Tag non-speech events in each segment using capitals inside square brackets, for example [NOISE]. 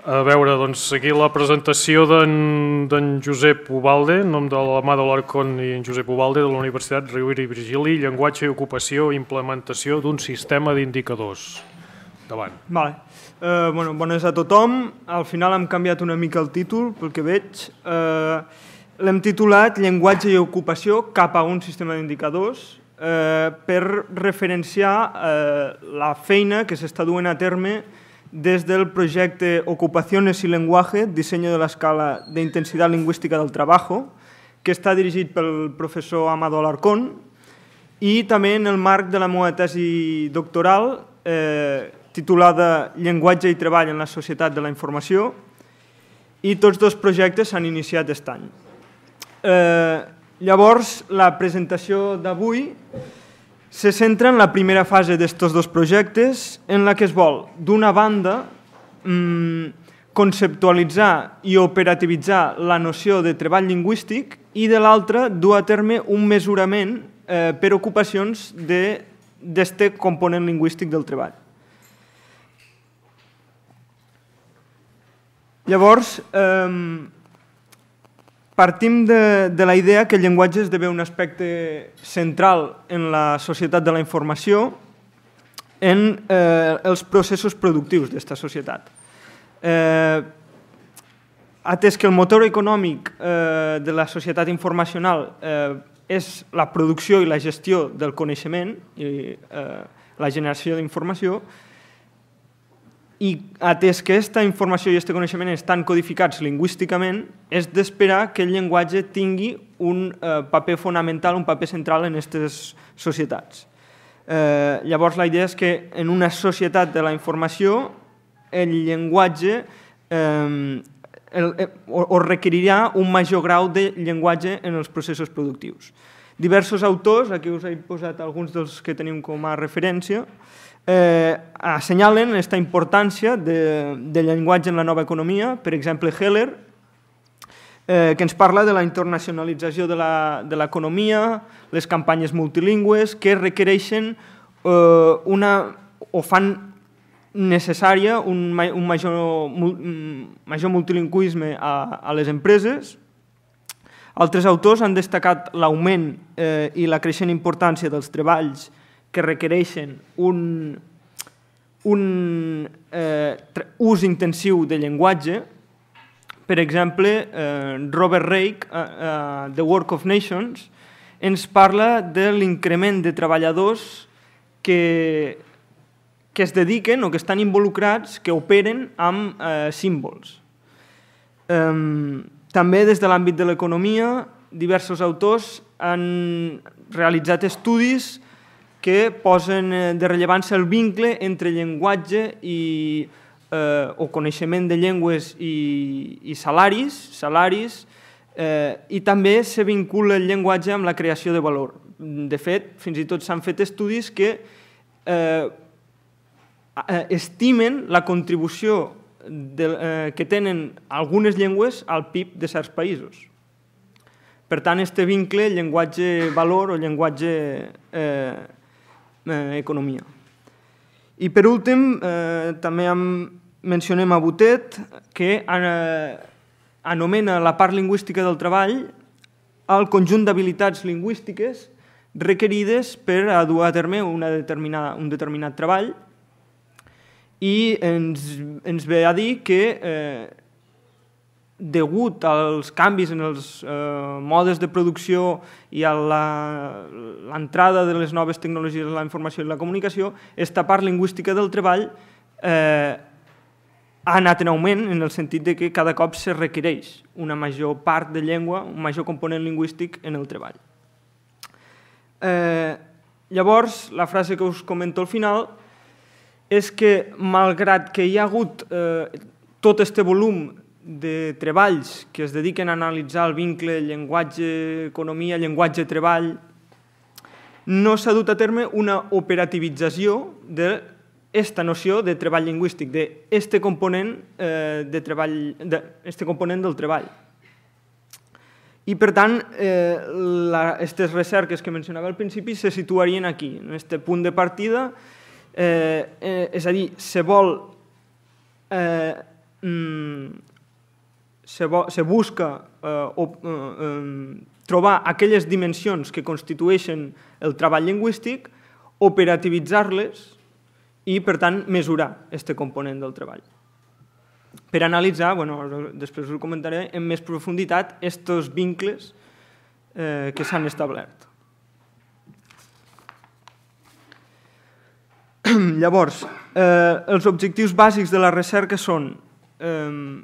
A veure, doncs aquí la presentació d'en Josep Ubalde, en nom de la mà de l'Arcon i en Josep Ubalde de la Universitat Rovira i Virgili, llenguatge i ocupació i implementació d'un sistema d'indicadors. Davant. Vale. Eh, bueno, bones a tothom. Al final hem canviat una mica el títol, pel que veig. Eh, L'hem titulat Llenguatge i ocupació cap a un sistema d'indicadors eh, per referenciar eh, la feina que s'està duent a terme des del projecte Ocupaciones y Lenguaje, Diseño de la Escala de Intensidad Lingüística del Trabajo, que està dirigit pel professor Amado Alarcón, i també en el marc de la meva tesi doctoral, eh, titulada Llenguatge i treball en la societat de la informació, i tots dos projectes s'han iniciat aquest any. Eh, llavors, la presentació d'avui se centra en la primera fase d'estos dos projectes en la que es vol, d'una banda, mm, conceptualitzar i operativitzar la noció de treball lingüístic i de l'altra dur a terme un mesurament eh, per ocupacions d'aquest component lingüístic del treball. Llavors, eh, partim de, de la idea que el llenguatge esdevé un aspecte central en la societat de la informació en eh, els processos productius d'esta societat. Eh, atès que el motor econòmic eh, de la societat informacional eh, és la producció i la gestió del coneixement i eh, la generació d'informació, eh, i atès que aquesta informació i aquest coneixement estan codificats lingüísticament, és d'esperar que el llenguatge tingui un eh, paper fonamental, un paper central en aquestes societats. Eh, llavors, la idea és que en una societat de la informació el llenguatge eh, el, eh, o, o requerirà un major grau de llenguatge en els processos productius. Diversos autors, aquí us he posat alguns dels que tenim com a referència, eh, assenyalen aquesta importància de, de llenguatge en la nova economia. Per exemple, Heller, eh, que ens parla de la internacionalització de l'economia, les campanyes multilingües, que requereixen eh, una, o fan necessària un, un major, mm, major multilingüisme a, a les empreses. Altres autors han destacat l'augment eh, i la creixent importància dels treballs que requereixen un, un eh, ús intensiu de llenguatge. Per exemple, eh, Robert Rake, a, a The Work of Nations, ens parla de l'increment de treballadors que, que es dediquen o que estan involucrats, que operen amb eh, símbols. Eh, també des de l'àmbit de l'economia, diversos autors han realitzat estudis que posen eh, de rellevància el vincle entre llenguatge i, eh, o coneixement de llengües i, i salaris, salaris eh, i també se vincula el llenguatge amb la creació de valor. De fet, fins i tot s'han fet estudis que eh, eh estimen la contribució de, eh, que tenen algunes llengües al PIB de certs països. Per tant, este vincle, llenguatge-valor o llenguatge... Eh, eh, economia. I per últim, eh, també hem, mencionem a Botet, que eh, anomena la part lingüística del treball el conjunt d'habilitats lingüístiques requerides per a dur a terme una determinada, un determinat treball i ens, ens ve a dir que eh, degut als canvis en els eh, modes de producció i a l'entrada de les noves tecnologies de la informació i la comunicació, aquesta part lingüística del treball eh, ha anat en augment en el sentit de que cada cop se requereix una major part de llengua, un major component lingüístic en el treball. Eh, llavors, la frase que us comento al final és que, malgrat que hi ha hagut eh, tot este volum de treballs que es dediquen a analitzar el vincle llenguatge-economia, llenguatge-treball, no s'ha dut a terme una operativització d'aquesta noció de treball lingüístic, d'aquest component, eh, de treball, de este component del treball. I, per tant, eh, aquestes recerques que mencionava al principi se situarien aquí, en aquest punt de partida. Eh, eh, és a dir, se vol eh, mm, se, bo, se busca eh, o, eh, trobar aquelles dimensions que constitueixen el treball lingüístic, operativitzar-les i, per tant, mesurar aquest component del treball. Per analitzar, bueno, després us ho comentaré, en més profunditat, aquests vincles eh, que s'han establert. [CLEARS THROAT] Llavors, eh, els objectius bàsics de la recerca són eh,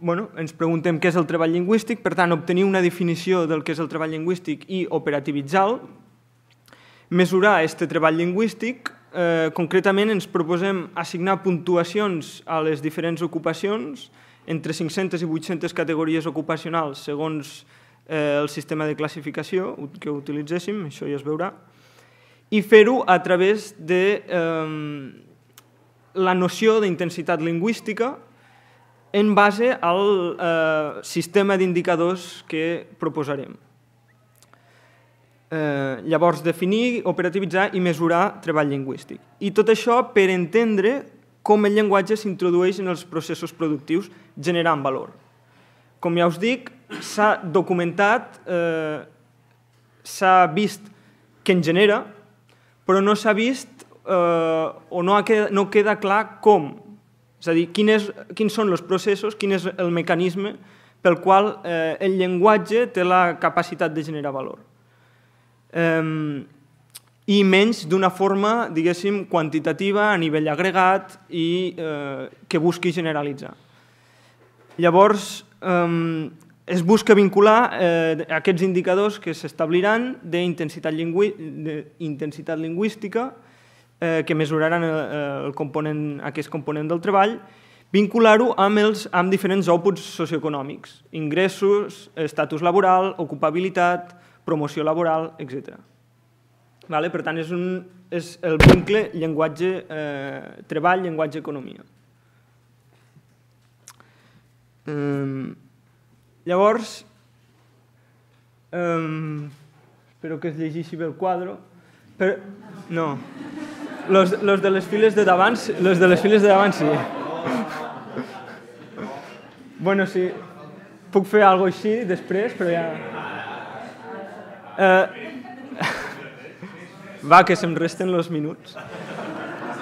bueno, ens preguntem què és el treball lingüístic, per tant, obtenir una definició del que és el treball lingüístic i operativitzar-lo, mesurar aquest treball lingüístic, eh, concretament ens proposem assignar puntuacions a les diferents ocupacions, entre 500 i 800 categories ocupacionals segons eh, el sistema de classificació que utilitzéssim, això ja es veurà, i fer-ho a través de eh, la noció d'intensitat lingüística, en base al eh, sistema d'indicadors que proposarem. Eh, llavors, definir, operativitzar i mesurar treball lingüístic. I tot això per entendre com el llenguatge s'introdueix en els processos productius generant valor. Com ja us dic, s'ha documentat, eh, s'ha vist que en genera, però no s'ha vist eh, o no, ha, no queda clar com és a dir, quin és, quins són els processos, quin és el mecanisme pel qual eh, el llenguatge té la capacitat de generar valor. Eh, I menys d'una forma, diguéssim, quantitativa, a nivell agregat i eh, que busqui generalitzar. Llavors, eh, es busca vincular eh, aquests indicadors que s'establiran d'intensitat lingüí lingüística, eh, que mesuraran el, eh, eh, el component, aquest component del treball, vincular-ho amb, els, amb diferents outputs socioeconòmics, ingressos, estatus laboral, ocupabilitat, promoció laboral, etc. Vale? Per tant, és, un, és el vincle llenguatge-treball, eh, llenguatge-economia. Um, llavors, um, espero que es llegeixi bé el quadre, però, no. Los, los de les files de davant, los de les files de davant sí. Bueno, sí. Puc fer algo així després, però ja... Eh... Va, que se'm resten els minuts.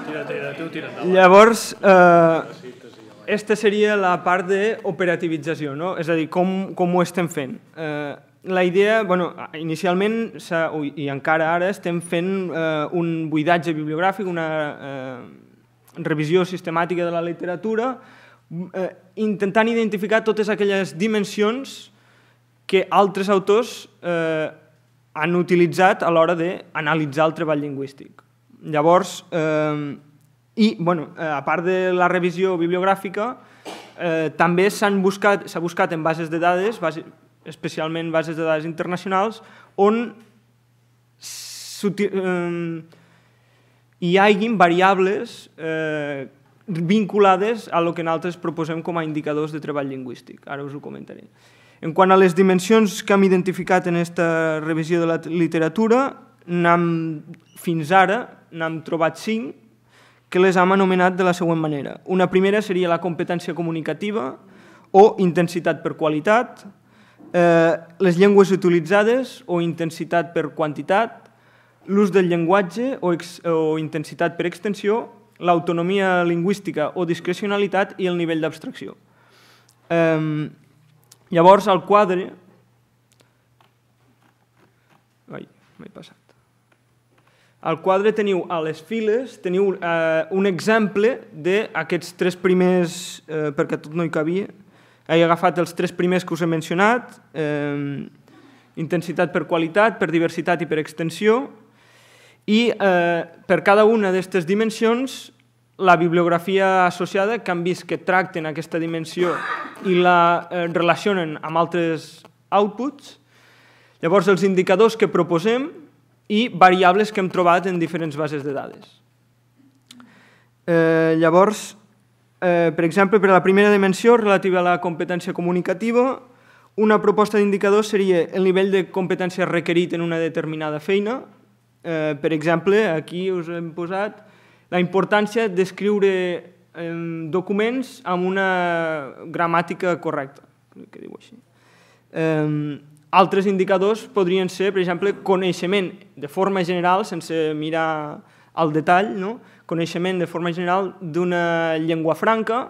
Tira, tira, tu tira endavant. Llavors, eh, esta seria la part d'operativització, no? És a dir, com, com ho estem fent. Eh, la idea, bueno, inicialment i encara ara estem fent eh, un buidatge bibliogràfic, una eh, revisió sistemàtica de la literatura, eh, intentant identificar totes aquelles dimensions que altres autors eh, han utilitzat a l'hora d'analitzar el treball lingüístic. Llavors, eh, i bueno, a part de la revisió bibliogràfica, eh, també s'ha buscat, buscat en bases de dades, bases, especialment bases de dades internacionals, on hi haguin variables eh, vinculades a el que nosaltres proposem com a indicadors de treball lingüístic. Ara us ho comentaré. En quant a les dimensions que hem identificat en aquesta revisió de la literatura, fins ara n'hem trobat cinc que les hem anomenat de la següent manera. Una primera seria la competència comunicativa o intensitat per qualitat, eh, les llengües utilitzades o intensitat per quantitat, l'ús del llenguatge o, ex, o intensitat per extensió, l'autonomia lingüística o discrecionalitat i el nivell d'abstracció. Eh, llavors, el quadre... Ai, m'he passat. Al quadre teniu a les files teniu eh, un exemple d'aquests tres primers, eh, perquè tot no hi cabia, he agafat els tres primers que us he mencionat, eh, intensitat per qualitat, per diversitat i per extensió, i eh, per cada una d'aquestes dimensions la bibliografia associada que han vist que tracten aquesta dimensió i la eh, relacionen amb altres outputs, llavors els indicadors que proposem i variables que hem trobat en diferents bases de dades. Eh, llavors, Eh, per exemple, per a la primera dimensió, relativa a la competència comunicativa, una proposta d'indicador seria el nivell de competència requerit en una determinada feina. Eh, per exemple, aquí us hem posat la importància d'escriure documents amb una gramàtica correcta. Que diu així. altres indicadors podrien ser, per exemple, coneixement de forma general, sense mirar al detall, no? coneixement de forma general d'una llengua franca,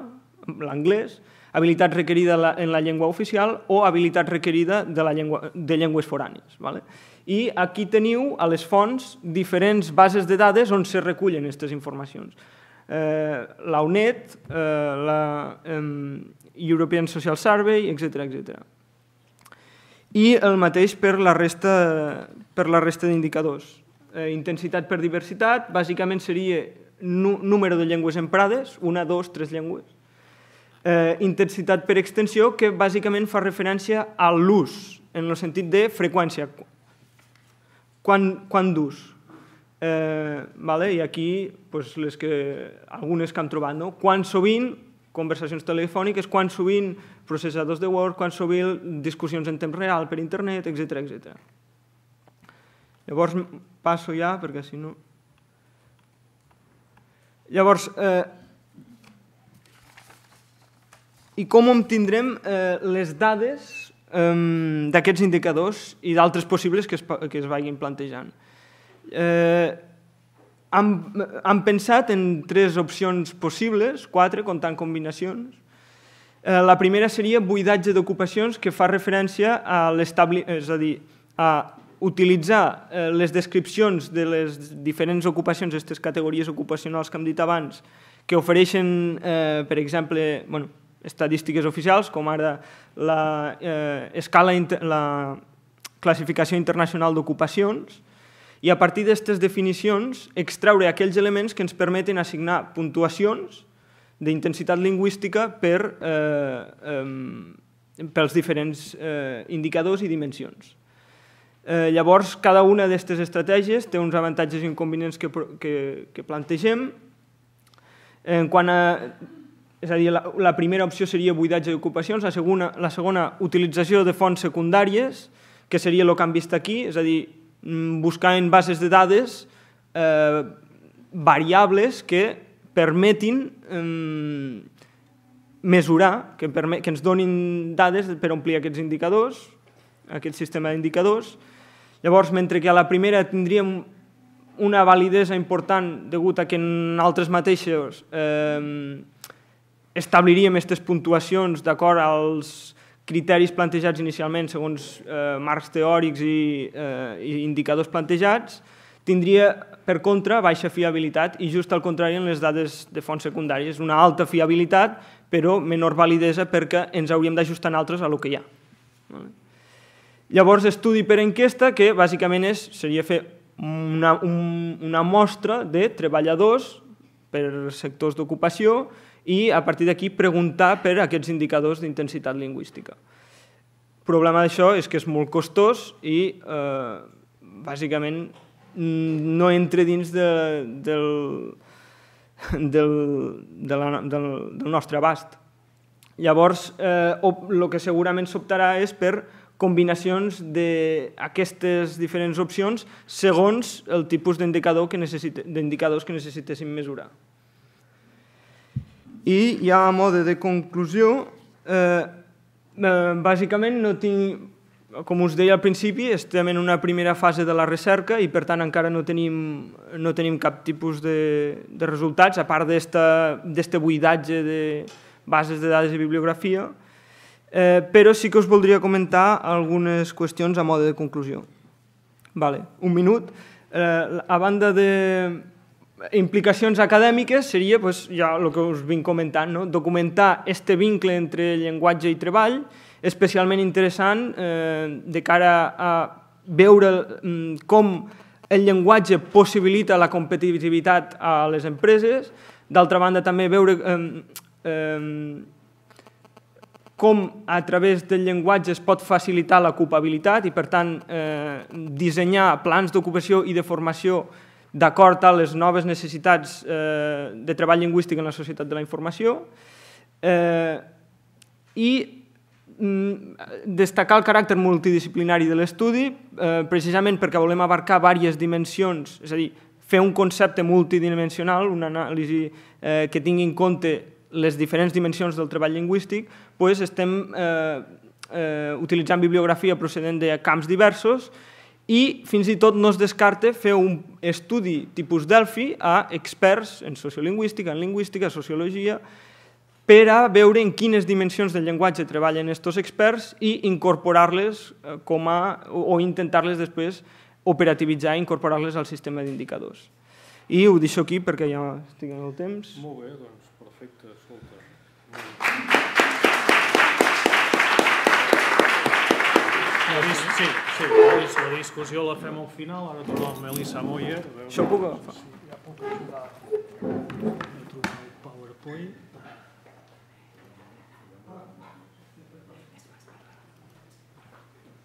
l'anglès, habilitat requerida en la llengua oficial o habilitat requerida de, la llengua, de llengües forànies. Vale? I aquí teniu a les fonts diferents bases de dades on se recullen aquestes informacions. Eh, la UNED, eh, la eh, European Social Survey, etc etc. I el mateix per la resta, per la resta d'indicadors eh, intensitat per diversitat, bàsicament seria número de llengües emprades, una, dos, tres llengües. Eh, intensitat per extensió, que bàsicament fa referència a l'ús, en el sentit de freqüència, quan, quan d'ús. Eh, vale? I aquí pues, les que, algunes que hem trobat, no? quan sovint conversacions telefòniques, quan sovint processadors de Word, quan sovint discussions en temps real per internet, etc etc. Llavors passo ja, perquè si no... Llavors, eh, i com obtindrem eh, les dades eh, d'aquests indicadors i d'altres possibles que es, que es vagin plantejant? Eh, hem, hem pensat en tres opcions possibles, quatre, comptant combinacions. Eh, la primera seria buidatge d'ocupacions que fa referència a l'establiment, és a dir, a utilitzar eh, les descripcions de les diferents ocupacions, aquestes categories ocupacionals que hem dit abans, que ofereixen, eh, per exemple, bueno, estadístiques oficials, com ara la, eh, escala la classificació internacional d'ocupacions, i a partir d'aquestes definicions extraure aquells elements que ens permeten assignar puntuacions d'intensitat lingüística per, eh, pels diferents eh, indicadors i dimensions. Eh, llavors, cada una d'aquestes estratègies té uns avantatges i inconvenients que, que, que plantegem. En quant a, és a dir, la, la primera opció seria buidatge d'ocupacions, la, segona, la segona, utilització de fonts secundàries, que seria el que han vist aquí, és a dir, mm, buscar en bases de dades eh, variables que permetin eh, mesurar, que, permet, que ens donin dades per omplir aquests indicadors, aquest sistema d'indicadors, Llavors, mentre que a la primera tindríem una validesa important degut a que en altres mateixos eh, establiríem aquestes puntuacions d'acord als criteris plantejats inicialment segons eh, marcs teòrics i, eh, i indicadors plantejats, tindria, per contra, baixa fiabilitat i just al contrari en les dades de fonts secundàries, una alta fiabilitat però menor validesa perquè ens hauríem d'ajustar en altres a el que hi ha. Vale? Llavors, estudi per enquesta, que bàsicament és, seria fer una, un, una mostra de treballadors per sectors d'ocupació i a partir d'aquí preguntar per aquests indicadors d'intensitat lingüística. El problema d'això és que és molt costós i eh, bàsicament no entra dins de, del, del, de la, del, del nostre abast. Llavors, eh, el que segurament s'optarà és per combinacions d'aquestes diferents opcions segons el tipus d'indicador que d'indicadors que necessitéssim mesurar. I ja a mode de conclusió, eh, eh, bàsicament no tinc, com us deia al principi, estem en una primera fase de la recerca i per tant encara no tenim, no tenim cap tipus de, de resultats, a part d'aquest buidatge de bases de dades i bibliografia, Eh, però sí que us voldria comentar algunes qüestions a mode de conclusió. Vale, un minut. Eh, a banda de implicacions acadèmiques seria pues, ja el que us vinc comentant, no? documentar este vincle entre llenguatge i treball, especialment interessant eh, de cara a veure mm, com el llenguatge possibilita la competitivitat a les empreses, d'altra banda també veure eh, com a través del llenguatge es pot facilitar l'ocupabilitat i, per tant, eh, dissenyar plans d'ocupació i de formació d'acord a les noves necessitats eh, de treball lingüístic en la societat de la informació eh, i mm, destacar el caràcter multidisciplinari de l'estudi, eh, precisament perquè volem abarcar diverses dimensions, és a dir, fer un concepte multidimensional, una anàlisi eh, que tingui en compte les diferents dimensions del treball lingüístic, doncs estem eh, eh, utilitzant bibliografia procedent de camps diversos i fins i tot no es descarta fer un estudi tipus Delphi a experts en sociolingüística, en lingüística, sociologia, per a veure en quines dimensions del llenguatge treballen aquests experts i incorporar-les eh, com a, o, o intentar-les després operativitzar i incorporar-les al sistema d'indicadors. I ho deixo aquí perquè ja estic en el temps. Molt bé, doncs perfecte. Sí, sí, la discussió la fem al final, ara torna el Elisa Moyer. Això puc agafar? ja puc el PowerPoint.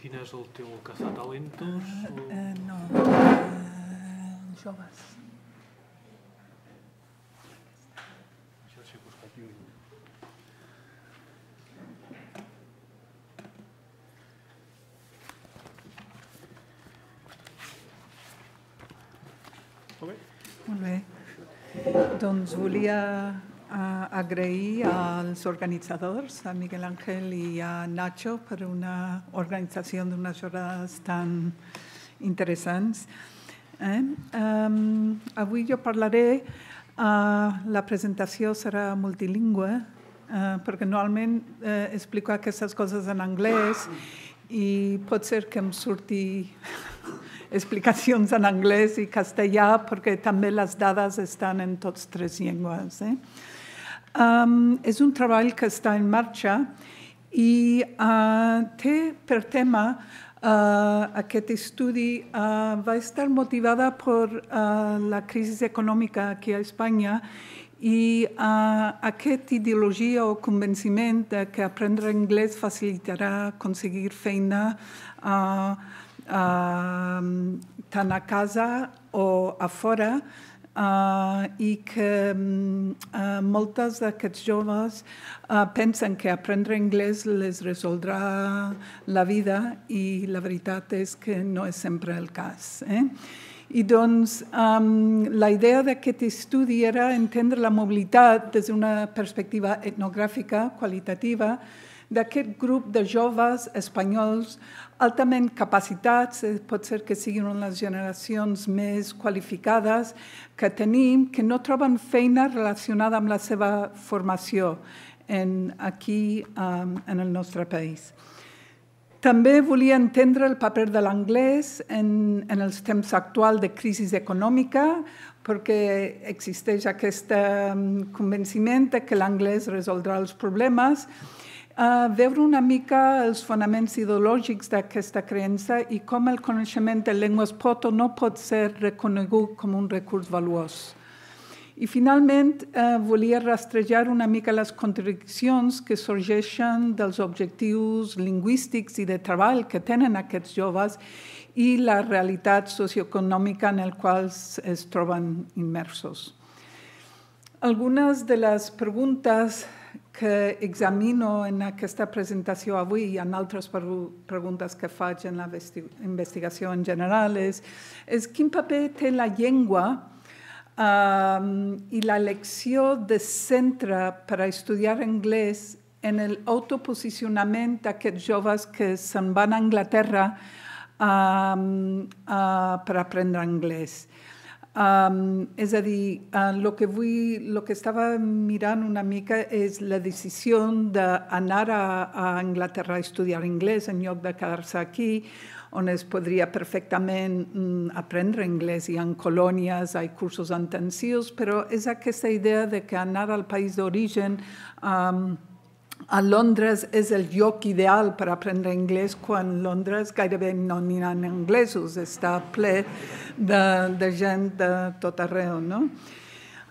Quin és el teu cazatalentos? Uh, eh, uh, eh, no, uh, joves. Molt bé. Doncs volia eh, agrair als organitzadors, a Miguel Ángel i a Nacho, per una organització d'unes jornades tan interessants. Eh? Um, avui jo parlaré, uh, la presentació serà multilingüe, uh, perquè normalment uh, explico aquestes coses en anglès i pot ser que em surti explicacions en anglès i castellà perquè també les dades estan en tots tres llengües. Eh? Um, és un treball que està en marxa i uh, té per tema uh, aquest estudi uh, va estar motivada per uh, la crisi econòmica aquí a Espanya i uh, aquesta ideologia o convenciment de que aprendre anglès facilitarà aconseguir feina uh, tant a casa o a fora, Uh, i que uh, moltes d'aquests joves uh, pensen que aprendre anglès les resoldrà la vida i la veritat és que no és sempre el cas. Eh? I doncs um, la idea d'aquest estudi era entendre la mobilitat des d'una perspectiva etnogràfica, qualitativa, d'aquest grup de joves espanyols altament capacitats, eh, pot ser que siguin les generacions més qualificades que tenim, que no troben feina relacionada amb la seva formació en, aquí um, en el nostre país. També volia entendre el paper de l'anglès en, en els temps actuals de crisi econòmica, perquè existeix aquest um, convenciment que l'anglès resoldrà els problemes, a veure una mica els fonaments ideològics d'aquesta creença i com el coneixement de llengües pot o no pot ser reconegut com un recurs valuós. I finalment eh, volia rastrejar una mica les contradiccions que sorgeixen dels objectius lingüístics i de treball que tenen aquests joves i la realitat socioeconòmica en el qual es troben immersos. Algunes de les preguntes que examino en aquesta presentació avui i en altres preguntes que faig en la investigació en general és, és quin paper té la llengua um, i l'elecció de centre per a estudiar anglès en l'autoposicionament d'aquests joves que se'n van a Anglaterra um, uh, per aprendre anglès. Um, és a dir, el ah, que, vull, lo que estava mirant una mica és la decisió d'anar a, a Anglaterra a estudiar anglès en lloc de quedar-se aquí, on es podria perfectament mm, aprendre anglès. Hi ha colònies, hi ha cursos intensius, però és aquesta idea de que anar al país d'origen um, a Londres és el lloc ideal per aprendre anglès quan Londres gairebé no n'hi ha anglesos, està ple de, de gent de tot arreu, no?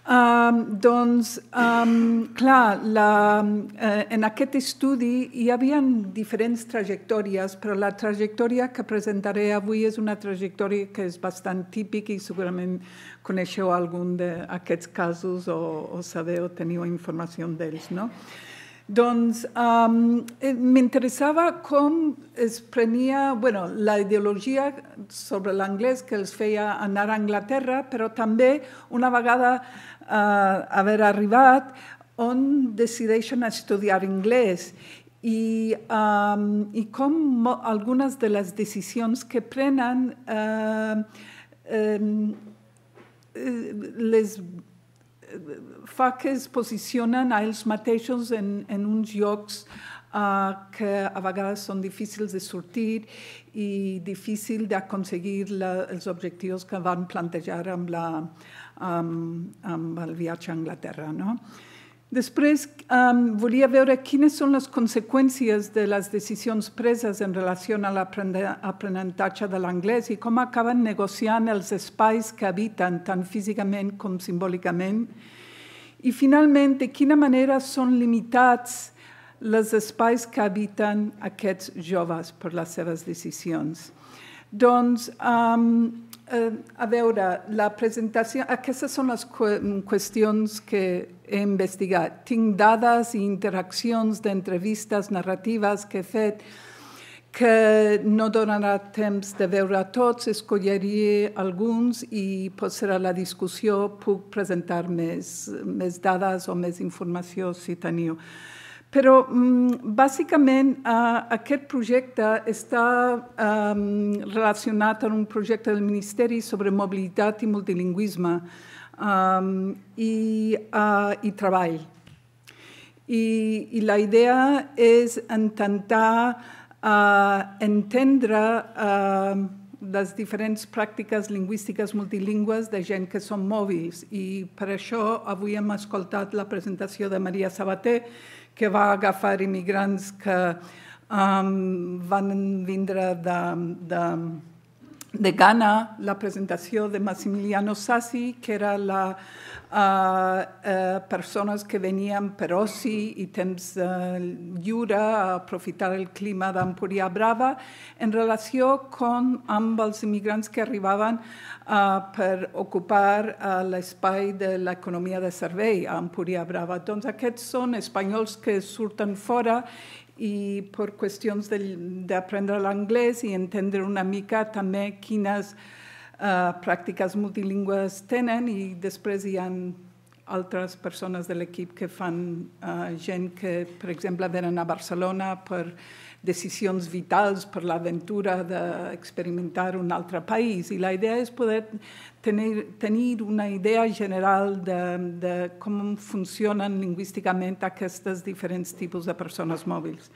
Um, doncs, um, clar, la, uh, en aquest estudi hi havia diferents trajectòries, però la trajectòria que presentaré avui és una trajectòria que és bastant típica i segurament coneixeu algun d'aquests casos o, o sabeu, teniu informació d'ells, no? Eh, doncs um, eh, m'interessava com es prenia bueno, la ideologia sobre l'anglès que els feia anar a Anglaterra, però també una vegada uh, haver arribat on decideixen estudiar anglès i, um, i com algunes de les decisions que prenen eh, uh, um, les fa que es posicionen a ells mateixos en, en uns llocs uh, que a vegades són difícils de sortir i difícil d'aconseguir els objectius que van plantejar amb, la, amb, amb el viatge a Anglaterra. No? Uh, Després um, volia veure quines són les conseqüències de les decisions preses en relació a l'aprenentatge de l'anglès i com acaben negociant els espais que habiten tant físicament com simbòlicament. I finalment, de quina manera són limitats els espais que habiten aquests joves per les seves decisions. Doncs um, Eh, a veure, la presentació... Aquestes són les qüestions mm, que he investigat. Tinc dades i interaccions d'entrevistes narratives que he fet que no donarà temps de veure tots, escolliria alguns i potser a la discussió puc presentar més, més dades o més informació si teniu. Però mm, bàsicament aquest projecte està ehm, relacionat amb un projecte del Ministeri sobre mobilitat i multilingüisme ehm, i, eh, i treball. I, I la idea és intentar eh, entendre ehm, les diferents pràctiques lingüístiques multilingües de gent que són mòbils. I per això avui hem escoltat la presentació de Maria Sabater, que va agafar immigrants que um, van vindre de, de, de Ghana, la presentació de Massimiliano Sassi, que era la uh, uh, persones que venien per oci i temps uh, lliure a aprofitar el clima d'Empuria Brava en relació con, amb els immigrants que arribaven uh, per ocupar uh, l'espai de l'economia de servei a Empuria Brava. Doncs aquests són espanyols que surten fora i per qüestions d'aprendre l'anglès i entendre una mica també quines eh, pràctiques multilingües tenen i després hi ha altres persones de l'equip que fan eh, gent que, per exemple, venen a Barcelona per decisions vitals per l'aventura d'experimentar un altre país. I la idea és poder tenir, tenir una idea general de, de com funcionen lingüísticament aquestes diferents tipus de persones mòbils.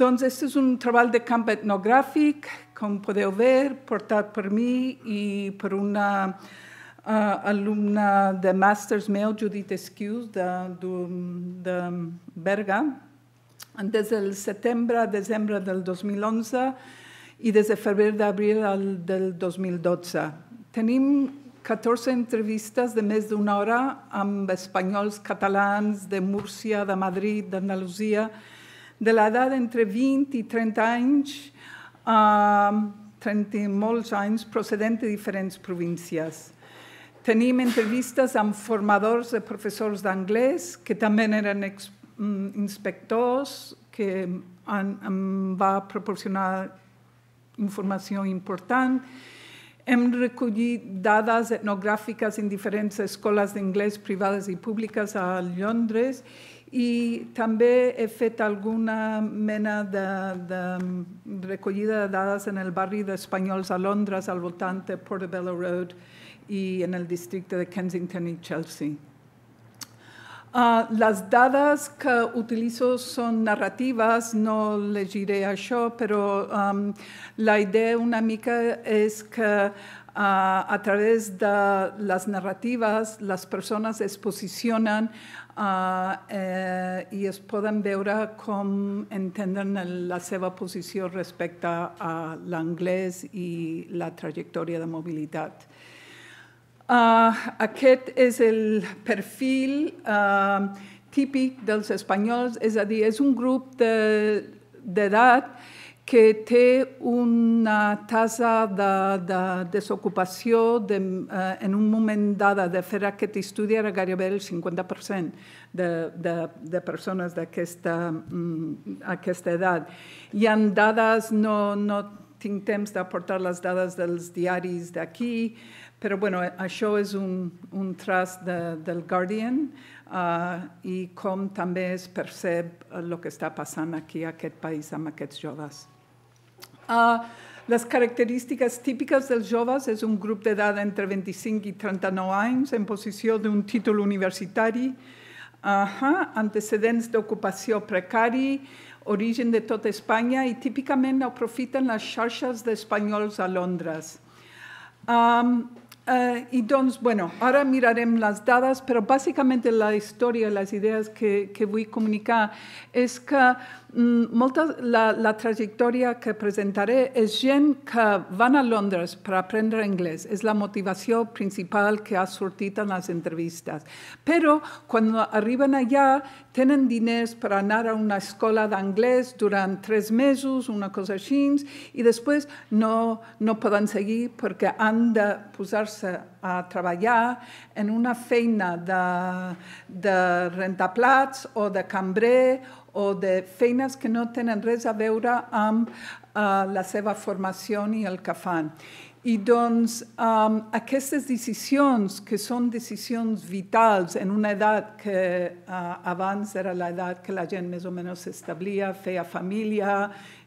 Doncs aquest és un treball de camp etnogràfic, com podeu veure, portat per mi i per una uh, alumna de màsters meu, Judith Esquius, de, de, de Berga, des del setembre a desembre del 2011 i des de febrer d'abril del 2012. Tenim 14 entrevistes de més d'una hora amb espanyols, catalans, de Múrcia, de Madrid, d'Andalusia, de l'edat entre 20 i 30 anys, eh, 30 i molts anys, procedent de diferents províncies. Tenim entrevistes amb formadors de professors d'anglès que també eren experts Mm, inspectors que en, em va proporcionar informació important. Hem recollit dades etnogràfiques en diferents escoles d'anglès privades i públiques a Londres i també he fet alguna mena de, de recollida de dades en el barri d'espanyols a Londres, al voltant de Portobello Road i en el districte de Kensington i Chelsea. Ah, las dadas que utilizo son narrativas, no les diré a yo, pero la idea una mica es que ah, a través de las narrativas las personas se posicionan ah, eh, y es pueden ver cómo entienden la seva posición respecto al inglés y la trayectoria de movilidad. Uh, aquest és el perfil uh, típic dels espanyols, és a dir, és un grup d'edat de, que té una tasa de, de desocupació de, uh, en un moment dada de fer aquest estudi era gairebé el 50% de, de, de persones d'aquesta um, aquesta edat. Hi ha dades, no, no tinc temps d'aportar les dades dels diaris d'aquí, però bueno, això és un, un tras de, del Guardian uh, ah, i com també es percep el que està passant aquí a aquest país amb aquests joves. Uh, les característiques típiques dels joves és un grup d'edat entre 25 i 39 anys en posició d'un títol universitari, uh -huh, antecedents d'ocupació precari, origen de tota Espanya i típicament aprofiten les xarxes d'espanyols a Londres. Um, Uh, y entonces, bueno, ahora miraremos las dadas, pero básicamente la historia, las ideas que, que voy a comunicar es que Mm, molta, la, la trajectòria que presentaré és gent que van a Londres per aprendre anglès. És la motivació principal que ha sortit en les entrevistes. Però quan arriben allà tenen diners per anar a una escola d'anglès durant tres mesos, una cosa així, i després no, no poden seguir perquè han de posar-se a treballar en una feina de, de rentaplats o de cambrer o de feines que no tenen res a veure amb uh, la seva formació i el que fan. I doncs um, aquestes decisions, que són decisions vitals en una edat que uh, abans era l'edat que la gent més o menys s'establia, feia família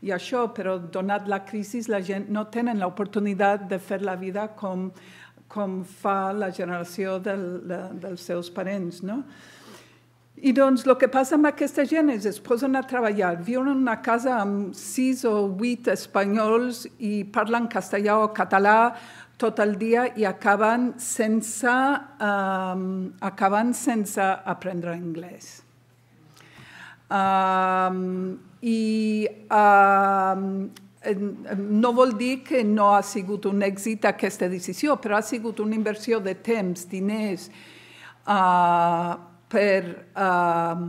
i això, però donat la crisi la gent no tenen l'oportunitat de fer la vida com, com fa la generació del, de, dels seus parents. No? I doncs el que passa amb aquesta gent és es posen a treballar, viuen en una casa amb um, sis o vuit espanyols i parlen castellà o català tot el dia i acaben sense, um, acaben sense aprendre anglès. Um, I um, no vol dir que no ha sigut un èxit aquesta decisió, però ha sigut una inversió de temps, diners, uh, per, uh,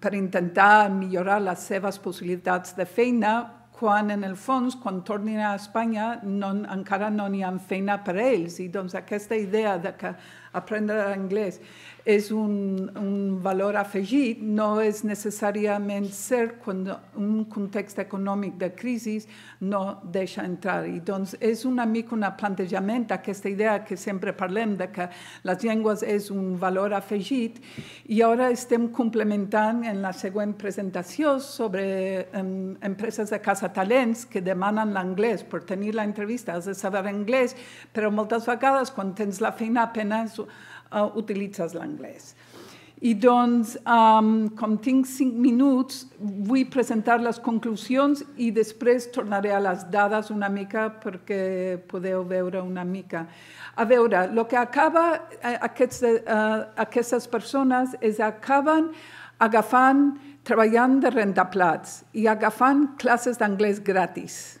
per intentar millorar les seves possibilitats de feina quan en el fons, quan tornin a Espanya, no, encara no hi ha feina per a ells. I doncs aquesta idea de que aprendre anglès és un, un valor afegit, no és necessàriament cert quan un context econòmic de crisi no deixa entrar. I doncs és una mica un plantejament aquesta idea que sempre parlem de que les llengües és un valor afegit i ara estem complementant en la següent presentació sobre um, empreses de casa talents que demanen l'anglès per tenir la entrevista, has de saber anglès, però moltes vegades quan tens la feina apenas uh, utilitzes l'anglès. I doncs, um, com tinc cinc minuts, vull presentar les conclusions i després tornaré a les dades una mica perquè podeu veure una mica. A veure, el que acaba eh, aquests, uh, aquestes persones és acaben agafant, treballant de rentaplats i agafant classes d'anglès gratis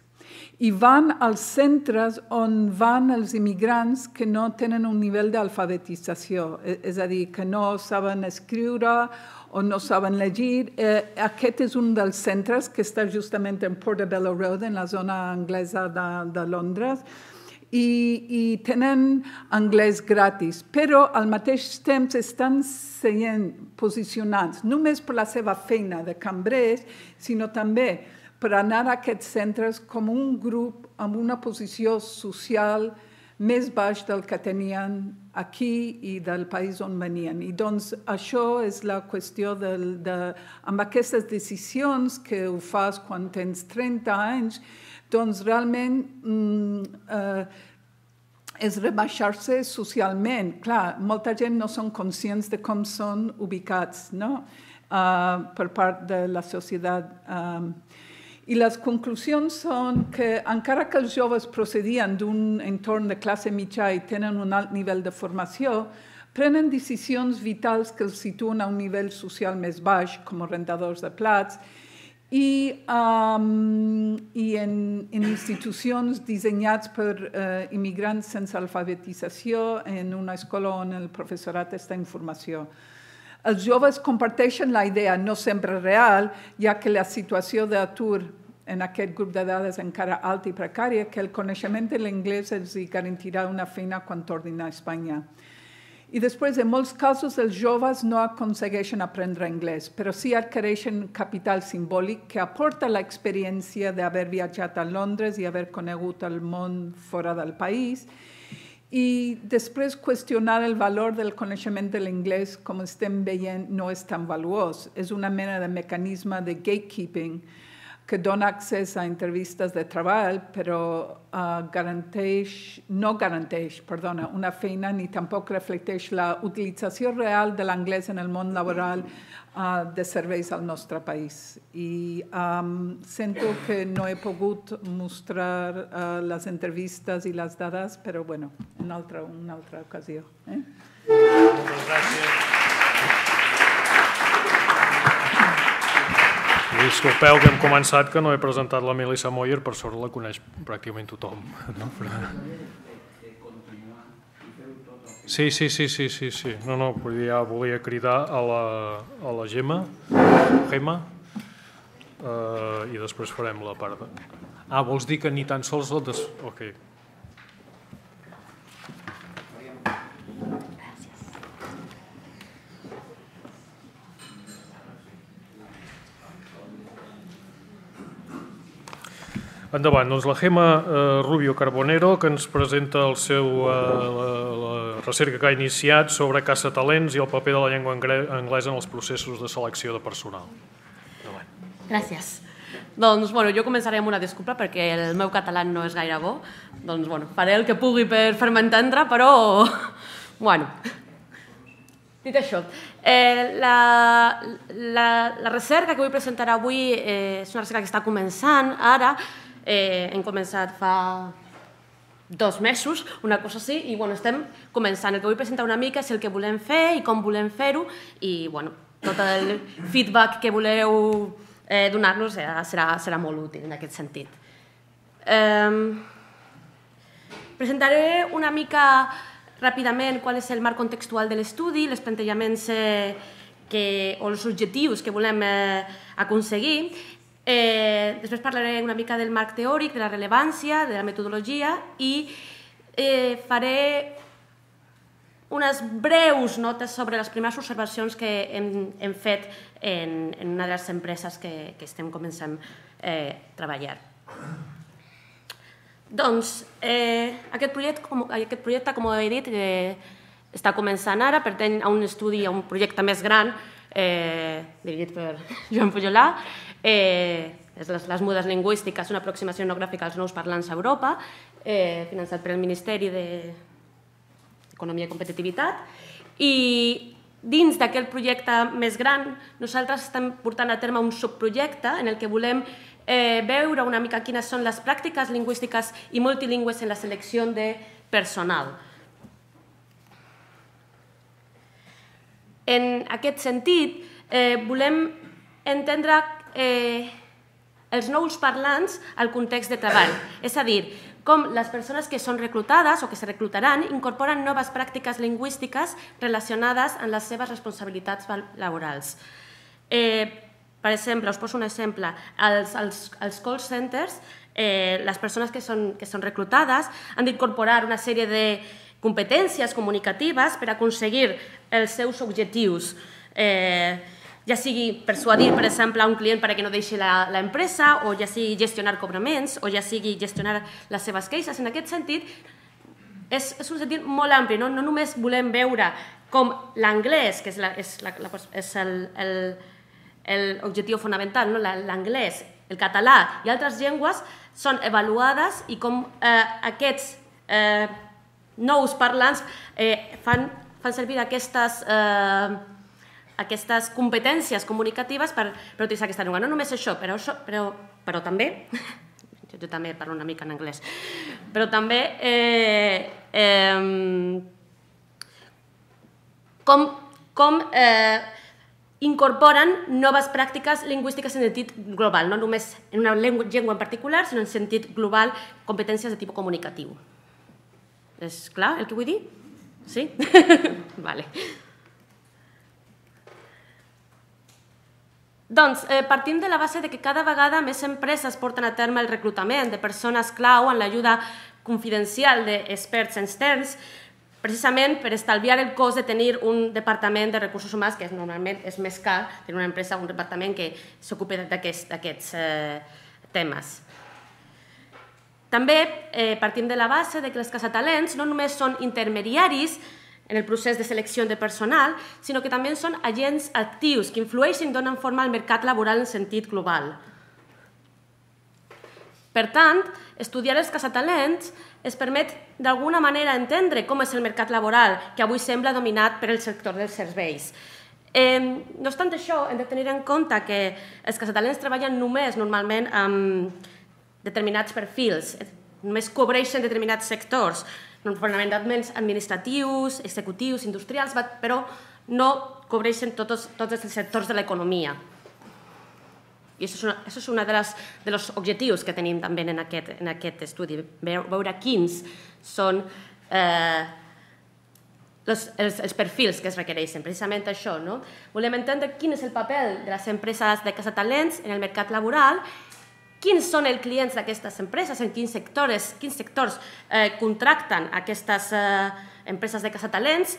i van als centres on van els immigrants que no tenen un nivell d'alfabetització, e, és a dir, que no saben escriure o no saben llegir. Eh, aquest és un dels centres que està justament en Portobello Road, en la zona anglesa de, de Londres, i, i tenen anglès gratis, però al mateix temps estan seient posicionats només per la seva feina de cambrers, sinó també per anar a aquests centres com un grup amb una posició social més baix del que tenien aquí i del país on venien. I doncs això és la qüestió del, de, amb aquestes decisions que ho fas quan tens 30 anys, doncs realment mm, eh, és rebaixar-se socialment. Clar, molta gent no són conscients de com són ubicats no? Uh, per part de la societat. Uh, i les conclusions són que encara que els joves procedien d'un entorn de classe mitjà i tenen un alt nivell de formació, prenen decisions vitals que els situen a un nivell social més baix, com rentadors de plats, i, um, i en, en institucions dissenyats per eh, immigrants sense alfabetització, en una escola on el professorat està en formació. Els joves comparteixen la idea, no sempre real, ja que la situació d'atur en aquest grup de dades encara alt i precària, que el coneixement de l'anglès els garantirà una feina quan tornin a Espanya. I després, en molts casos, els joves no aconsegueixen aprendre anglès, però sí adquireixen capital simbòlic que aporta l'experiència d'haver viatjat a Londres i haver conegut el món fora del país, i després qüestionar el valor del coneixement de l'anglès, com estem veient, no és tan valuós. És una mena de mecanisme de gatekeeping, que dona accés a entrevistes de treball, però uh, garanteix, no garanteix perdona, una feina ni tampoc reflecteix la utilització real de l'anglès en el món laboral uh, de serveis al nostre país. I um, sento que no he pogut mostrar uh, les entrevistes i les dades, però bueno, una altra, una altra ocasió. Eh? Moltes gràcies. Disculpeu que hem començat que no he presentat la Melissa Moyer, per sort la coneix pràcticament tothom. No? Però... Sí, sí, sí, sí, sí, sí. No, no, ja volia cridar a la, a la Gemma, Gemma, eh, i després farem la part. De... Ah, vols dir que ni tan sols la... Des... Ok, Endavant, doncs la Gema eh, Rubio Carbonero, que ens presenta el seu, eh, la, la recerca que ha iniciat sobre caça talents i el paper de la llengua anglesa en els processos de selecció de personal. Endavant. Gràcies. Doncs, bueno, jo començaré amb una disculpa perquè el meu català no és gaire bo. Doncs, bueno, faré el que pugui per fer-me entendre, però... [LAUGHS] Bueno, dit això, eh, la, la, la recerca que vull presentar avui eh, és una recerca que està començant ara, Eh, hem començat fa dos mesos, una cosa així, i bueno, estem començant. El que vull presentar una mica és el que volem fer i com volem fer-ho, i bueno, tot el feedback que voleu eh, donar-nos serà, eh, serà, serà molt útil en aquest sentit. Eh, presentaré una mica ràpidament qual és el marc contextual de l'estudi, els plantejaments eh, que, o els objectius que volem eh, aconseguir Eh, després parlaré una mica del marc teòric, de la rellevància, de la metodologia i eh, faré unes breus notes sobre les primeres observacions que hem, hem fet en, en una de les empreses que, que estem començant eh, a treballar. Doncs eh, aquest, projecte, com, aquest projecte, com he dit, eh, està començant ara, pertany a un estudi, a un projecte més gran, eh, dirigit per [LAUGHS] Joan Pujolà, Eh, les, les mudes lingüístiques, una aproximació etnogràfica als nous parlants a Europa, eh, finançat per el Ministeri d'Economia de... i Competitivitat. I dins d'aquest projecte més gran, nosaltres estem portant a terme un subprojecte en el que volem eh, veure una mica quines són les pràctiques lingüístiques i multilingües en la selecció de personal. En aquest sentit, eh, volem entendre eh, els nous parlants al context de treball. És a dir, com les persones que són reclutades o que se reclutaran incorporen noves pràctiques lingüístiques relacionades amb les seves responsabilitats laborals. Eh, per exemple, us poso un exemple, els, els, els call centers, eh, les persones que són, que són reclutades han d'incorporar una sèrie de competències comunicatives per aconseguir els seus objectius. Eh, ja sigui persuadir, per exemple, un client perquè no deixi l'empresa, o ja sigui gestionar cobraments, o ja sigui gestionar les seves queixes. En aquest sentit, és, és un sentit molt ampli, no, no només volem veure com l'anglès, que és, la, és, la, la, és l'objectiu fonamental, no? l'anglès, el català i altres llengües són avaluades i com eh, aquests eh, nous parlants eh, fan, fan servir aquestes... Eh, aquestes competències comunicatives per, per utilitzar aquesta llengua. No només això, però, això, però, però també... [LAUGHS] Jo, jo també parlo una mica en anglès. Però també... Eh, eh, com, com eh, incorporen noves pràctiques lingüístiques en sentit global, no només en una llengua en particular, sinó en sentit global, competències de tipus comunicatiu. És clar el que vull dir? Sí? [LAUGHS] vale. Doncs eh, partim de la base de que cada vegada més empreses porten a terme el reclutament de persones clau en l'ajuda confidencial d'experts externs, precisament per estalviar el cost de tenir un departament de recursos humans, que normalment és més car tenir una empresa, un departament que s'ocupi d'aquests aquest, eh, temes. També eh, partim de la base de que les casatalents no només són intermediaris, en el procés de selecció de personal, sinó que també són agents actius que influeixen i donen forma al mercat laboral en sentit global. Per tant, estudiar els casatalents es permet d'alguna manera entendre com és el mercat laboral, que avui sembla dominat per el sector dels serveis. Eh, no obstant això, hem de tenir en compte que els casatalents treballen només normalment amb determinats perfils, només cobreixen determinats sectors, fonamentalment administratius, executius, industrials, però no cobreixen tots, tots els sectors de l'economia. I això és, una, això és una de les de los objectius que tenim també en aquest, en aquest estudi, veure quins són eh, les, els, els perfils que es requereixen, precisament això. No? Volem entendre quin és el paper de les empreses de casa talents en el mercat laboral quins són els clients d'aquestes empreses, en quins sectors, quins sectors eh, contracten aquestes eh, empreses de caçatalents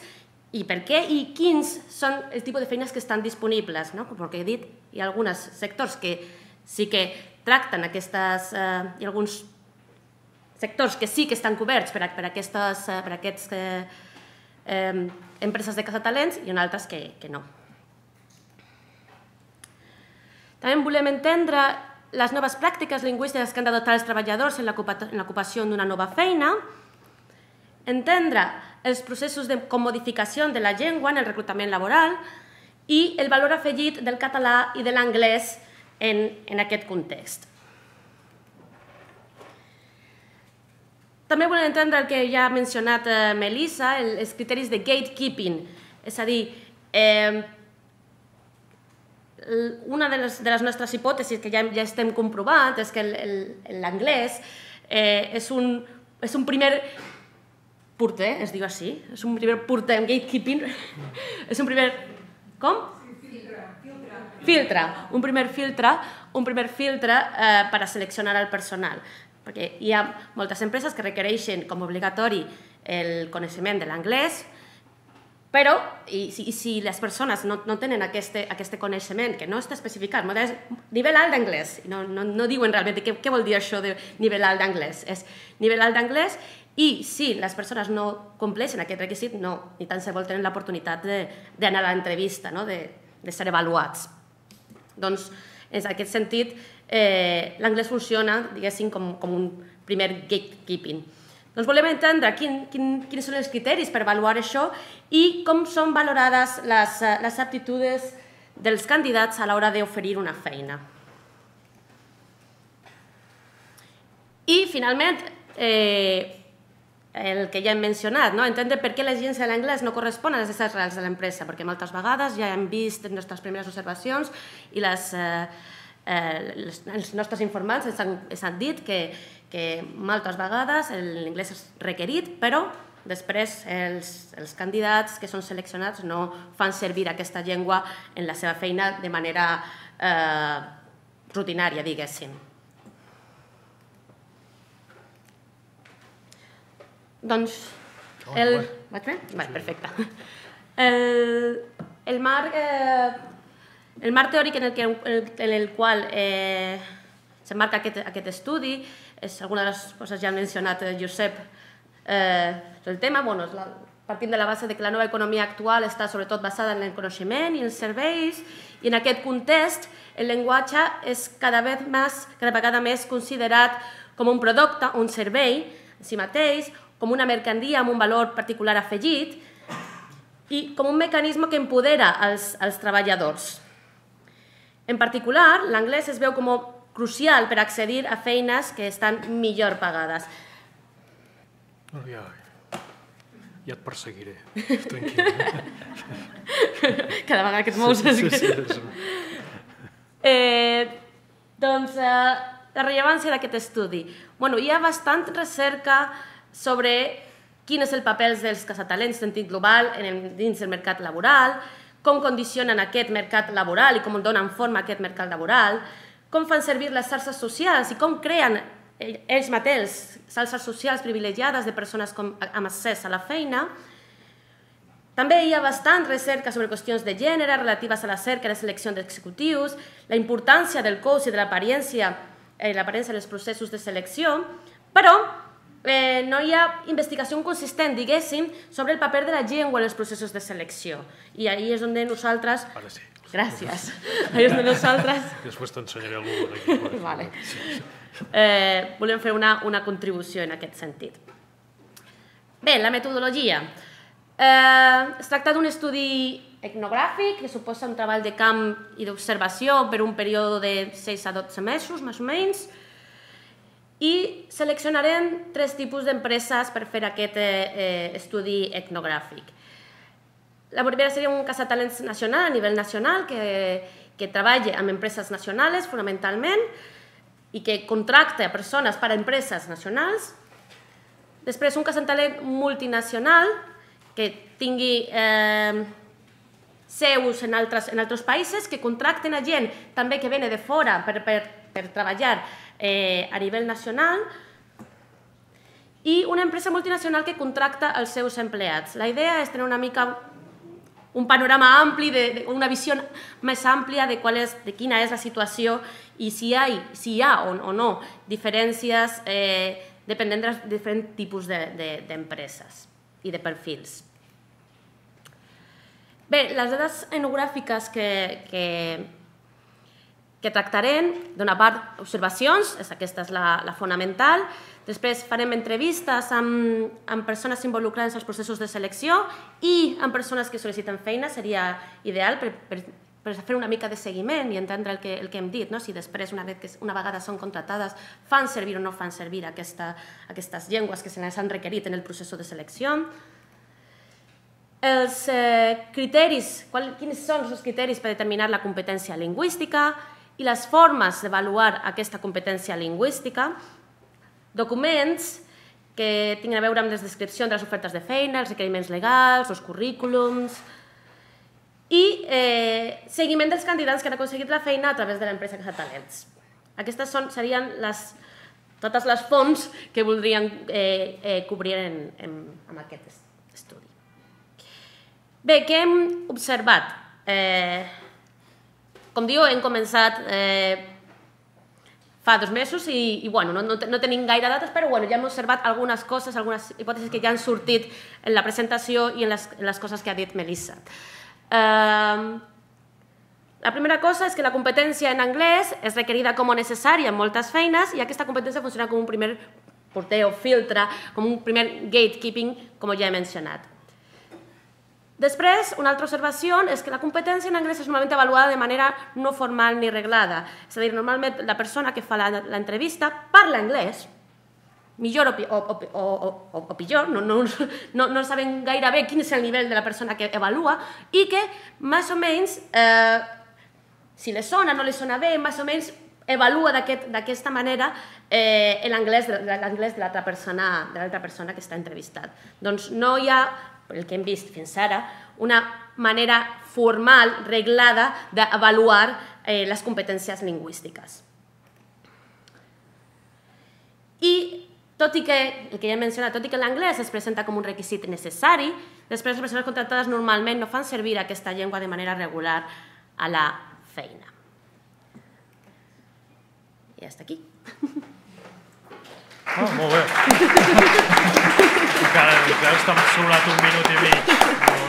i per què i quins són el tipus de feines que estan disponibles. No? Perquè he dit, hi ha alguns sectors que sí que tracten aquestes, eh, hi ha alguns sectors que sí que estan coberts per, per, aquestes, eh, per aquests eh, eh, empreses de caçatalents i en altres que, que no. També volem entendre les noves pràctiques lingüístiques que han d'adoptar els treballadors en l'ocupació d'una nova feina, entendre els processos de comodificació de la llengua en el reclutament laboral i el valor afegit del català i de l'anglès en, en aquest context. També volem entendre el que ja ha mencionat eh, Melissa, els criteris de gatekeeping, és a dir, eh, Eh, una de les, de les nostres hipòtesis que ja, ja estem comprovant és que l'anglès eh, és, un, és un primer porter, es diu així, és un primer porter en gatekeeping, [LAUGHS] és un primer... com? Filtre. Filtre, filtre. un primer filtre, un primer filtre eh, per a seleccionar el personal, perquè hi ha moltes empreses que requereixen com a obligatori el coneixement de l'anglès, eh, però, i, si, i si les persones no, no tenen aquesta, aquest coneixement, que no està especificat, és nivell alt d'anglès, no, no, no diuen realment què, què vol dir això de nivell alt d'anglès, és nivell alt d'anglès i si les persones no compleixen aquest requisit, no, ni tan se vol tenir l'oportunitat d'anar a l'entrevista, no? de, de ser avaluats. Doncs, en aquest sentit, eh, l'anglès funciona, diguéssim, com, com un primer gatekeeping. Doncs volem entendre quin, quin, quins són els criteris per avaluar això i com són valorades les, eh, les aptituds dels candidats a l'hora d'oferir una feina. I, finalment, eh, el que ja hem mencionat, no? entendre per què l'agència de l'anglès no correspon a les necessitats reals de l'empresa, perquè moltes vegades ja hem vist en les nostres primeres observacions i les, eh, eh, les, els nostres informants ens han, ens han dit que que moltes vegades l'inglès és requerit, però després els, els candidats que són seleccionats no fan servir aquesta llengua en la seva feina de manera eh, rutinària, diguéssim. Doncs el... Vaig bé? Va, perfecte. [LAUGHS] El, el marc... Eh, el marc teòric en el, que, en el qual eh, s'emmarca aquest, aquest estudi és alguna de les coses ja ha mencionat eh, Josep. Eh, el tema, bueno, és la, partint de la base de que la nova economia actual està sobretot basada en el coneixement i els serveis, i en aquest context el llenguatge és cada, vegada més, cada vegada més considerat com un producte un servei en si mateix, com una mercandia amb un valor particular afegit i com un mecanisme que empodera els, els treballadors. En particular, l'anglès es veu com crucial per accedir a feines que estan millor pagades. No, ja, ja et perseguiré, tranquil. [LAUGHS] Cada vegada que et mous... Sí, sí, sí, sí. Eh, doncs, eh, la rellevància d'aquest estudi. Bueno, hi ha bastant recerca sobre quin és el paper dels casatalents en sentit global en el, dins del mercat laboral, com condicionen aquest mercat laboral i com donen forma a aquest mercat laboral, com fan servir les xarxes socials i com creen eh, ells mateixos xarxes socials privilegiades de persones com, amb accés a la feina. També hi ha bastant recerca sobre qüestions de gènere relatives a la cerca i la selecció d'executius, la importància del cos i de l'aparència eh, l'aparença dels processos de selecció, però eh, no hi ha investigació consistent, diguéssim, sobre el paper de la llengua en els processos de selecció. I ahir és on nosaltres... Ara sí. Gràcies. és de nosaltres. Després t'ensenyaré algú. logo d'aquí. [LAUGHS] Vale. Eh, volem fer una, una contribució en aquest sentit. Bé, la metodologia. Eh, es tracta d'un estudi etnogràfic, que suposa un treball de camp i d'observació per un període de 6 a 12 mesos, més o menys, i seleccionarem tres tipus d'empreses per fer aquest eh, eh estudi etnogràfic. La primera seria un caçatalents nacional, a nivell nacional, que, que treballa amb empreses nacionals, fonamentalment, i que contracta persones per a empreses nacionals. Després, un caçatalent multinacional, que tingui eh, seus en altres, en altres països, que contracten a gent també que vene de fora per, per, per treballar eh, a nivell nacional, i una empresa multinacional que contracta els seus empleats. La idea és tenir una mica un panorama ampli, de, de, una visió més àmplia de qual és, de quina és la situació i si ha, si ha o, o no diferències eh, dependent dels diferents tipus d'empreses de, de, i de perfils. Bé, les dades enogràfiques que, que, que tractarem, d'una part, observacions, és aquesta és la, la fonamental, Després farem entrevistes amb, amb persones involucrades els processos de selecció i amb persones que sol·liciten feina, seria ideal per, per, per fer una mica de seguiment i entendre el que, el que hem dit, no? si després, una, vegada, una vegada són contratades, fan servir o no fan servir aquesta, aquestes llengües que se les han requerit en el procés de selecció. Els eh, criteris, qual, quins són els criteris per determinar la competència lingüística i les formes d'avaluar aquesta competència lingüística, documents que tinguin a veure amb les descripcions de les ofertes de feina, els requeriments legals, els currículums i eh, seguiment dels candidats que han aconseguit la feina a través de l'empresa Casa Talents. Aquestes són, serien les, totes les fonts que voldrien eh, eh, cobrir en, en, en aquest estudi. Bé, què hem observat? Eh, com diu, hem començat eh, fa dos mesos i, i bueno, no, no, no tenim gaire dates, però bueno, ja hem observat algunes coses, algunes hipòtesis que ja han sortit en la presentació i en les, en les coses que ha dit Melissa. Uh, la primera cosa és que la competència en anglès és requerida com a necessària en moltes feines i aquesta competència funciona com un primer porter o filtre, com un primer gatekeeping, com ja he mencionat. Després, una altra observació és que la competència en anglès és normalment avaluada de manera no formal ni reglada. És a dir, normalment la persona que fa l'entrevista parla anglès, millor o, o, o, o, o pitjor, no, no, no, no saben gaire bé quin és el nivell de la persona que avalua, i que, més o menys, eh, si li sona, no li sona bé, més o menys avalua d'aquesta aquest, manera eh, l'anglès de l'altra persona, de persona que està entrevistat. Doncs no hi ha el que hem vist fins ara, una manera formal, reglada, d'avaluar eh, les competències lingüístiques. I tot i que, el que ja he mencionat, tot i que l'anglès es presenta com un requisit necessari, després les persones contractades normalment no fan servir aquesta llengua de manera regular a la feina. I ja està aquí. Ah, oh, molt bé. [LAUGHS] que, que estem sobrat un minut i mig. No,